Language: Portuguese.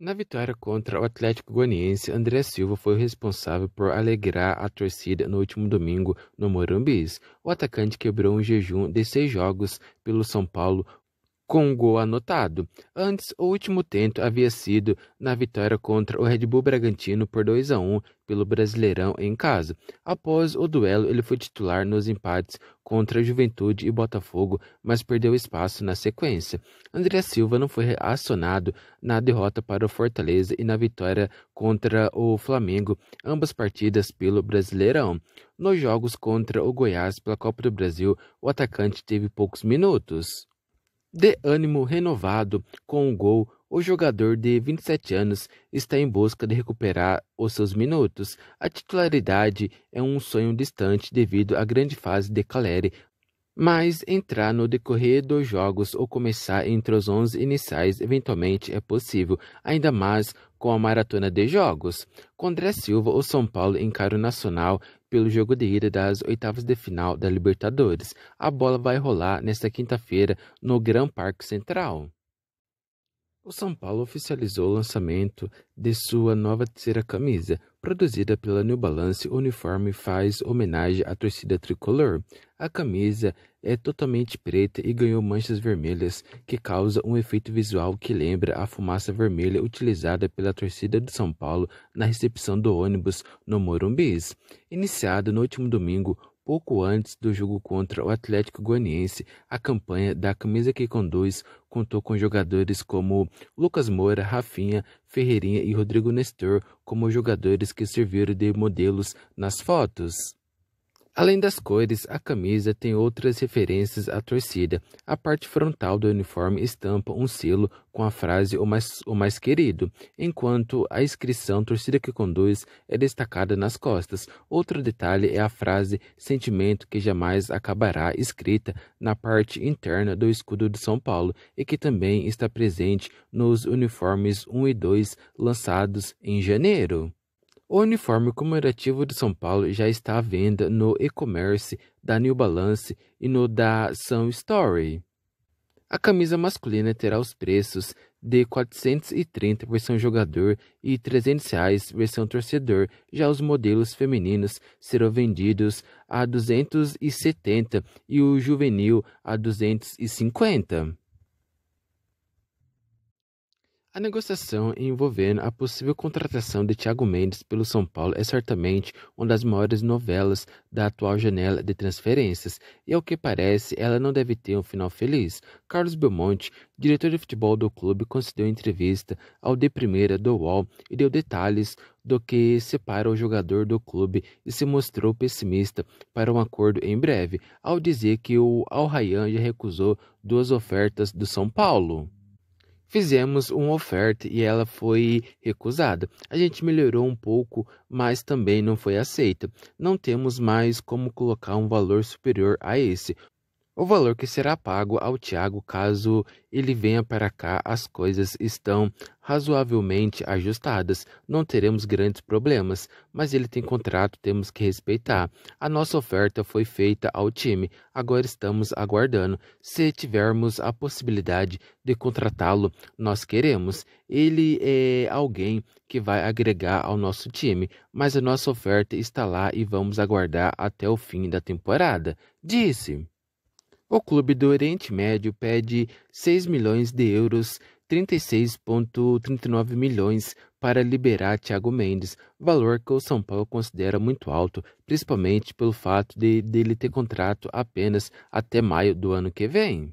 Na vitória contra o Atlético Goianiense, André Silva foi o responsável por alegrar a torcida no último domingo no Morumbis. O atacante quebrou um jejum de seis jogos pelo São Paulo, com um gol anotado. Antes, o último tento havia sido na vitória contra o Red Bull Bragantino por 2 a 1 pelo Brasileirão em casa. Após o duelo, ele foi titular nos empates contra a Juventude e Botafogo, mas perdeu espaço na sequência. André Silva não foi acionado na derrota para o Fortaleza e na vitória contra o Flamengo, ambas partidas pelo Brasileirão. Nos jogos contra o Goiás pela Copa do Brasil, o atacante teve poucos minutos de ânimo renovado com o um gol, o jogador de 27 anos está em busca de recuperar os seus minutos. A titularidade é um sonho distante devido à grande fase de Caleri, mas entrar no decorrer dos jogos ou começar entre os 11 iniciais eventualmente é possível, ainda mais com a maratona de jogos. Com André Silva, o São Paulo encara o Nacional pelo jogo de ida das oitavas de final da Libertadores. A bola vai rolar nesta quinta-feira no Gran Parque Central. O São Paulo oficializou o lançamento de sua nova terceira camisa, Produzida pela New Balance, o uniforme faz homenagem à torcida tricolor. A camisa é totalmente preta e ganhou manchas vermelhas, que causa um efeito visual que lembra a fumaça vermelha utilizada pela torcida de São Paulo na recepção do ônibus no Morumbis. Iniciado no último domingo, pouco antes do jogo contra o Atlético Goianiense, a campanha da camisa que conduz contou com jogadores como Lucas Moura, Rafinha, Ferreirinha e Rodrigo Nestor como jogadores que serviram de modelos nas fotos. Além das cores, a camisa tem outras referências à torcida. A parte frontal do uniforme estampa um selo com a frase o mais, o mais querido, enquanto a inscrição torcida que conduz é destacada nas costas. Outro detalhe é a frase sentimento que jamais acabará escrita na parte interna do escudo de São Paulo e que também está presente nos uniformes 1 e 2 lançados em janeiro. O uniforme comemorativo de São Paulo já está à venda no e-commerce da New Balance e no da São Story. A camisa masculina terá os preços de R$ 430 versão jogador e R$ 300 reais versão torcedor. Já os modelos femininos serão vendidos a 270 e o juvenil a 250. A negociação envolvendo a possível contratação de Thiago Mendes pelo São Paulo é certamente uma das maiores novelas da atual janela de transferências, e ao que parece, ela não deve ter um final feliz. Carlos Belmonte, diretor de futebol do clube, concedeu entrevista ao de primeira do UOL e deu detalhes do que separa o jogador do clube e se mostrou pessimista para um acordo em breve, ao dizer que o Al Rayyan já recusou duas ofertas do São Paulo. Fizemos uma oferta e ela foi recusada. A gente melhorou um pouco, mas também não foi aceita. Não temos mais como colocar um valor superior a esse, o valor que será pago ao Tiago caso ele venha para cá, as coisas estão razoavelmente ajustadas, não teremos grandes problemas, mas ele tem contrato, temos que respeitar. A nossa oferta foi feita ao time, agora estamos aguardando. Se tivermos a possibilidade de contratá-lo, nós queremos. Ele é alguém que vai agregar ao nosso time, mas a nossa oferta está lá e vamos aguardar até o fim da temporada, disse. O clube do Oriente Médio pede 6 milhões de euros, 36,39 milhões, para liberar Thiago Mendes, valor que o São Paulo considera muito alto, principalmente pelo fato de dele ter contrato apenas até maio do ano que vem.